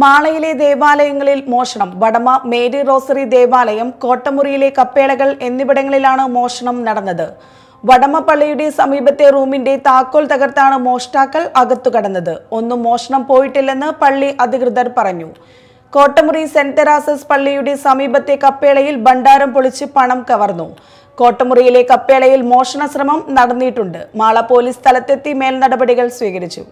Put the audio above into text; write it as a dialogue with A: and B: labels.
A: മാളയിലെ ദേവാലയങ്ങളിൽ മോഷണം വടമ Mary rosary ദേവാലയം കോട്ടമുറിയിലെ കപ്പേളകൾ എന്നിവിടങ്ങളിലാണ് മോഷണം നടന്നത് വടമ പള്ളിയുടെ സമീപത്തെ റൂമിന്റെ താക്കോൽ തകർത്താണ് മോഷ്ടാക്കൾ അകത്തു ഒന്നും മോഷണം പോയിട്ടില്ലെന്ന് പള്ളി അധികൃതർ പറഞ്ഞു കോട്ടമുറി സെന്റ് തെറാസസ് പള്ളിയുടെ സമീപത്തെ കപ്പേളയിൽ ഭണ്ഡാരം പൊളിച്ച് പണം കവർന്നു കോട്ടമുറിയിലെ കപ്പേളയിൽ മോഷണ ശ്രമം നടന്നിട്ടുണ്ട് മാള പോലീസ് സ്ഥലത്തെത്തി മേൽനടപടികൾ സ്വീകരിച്ചു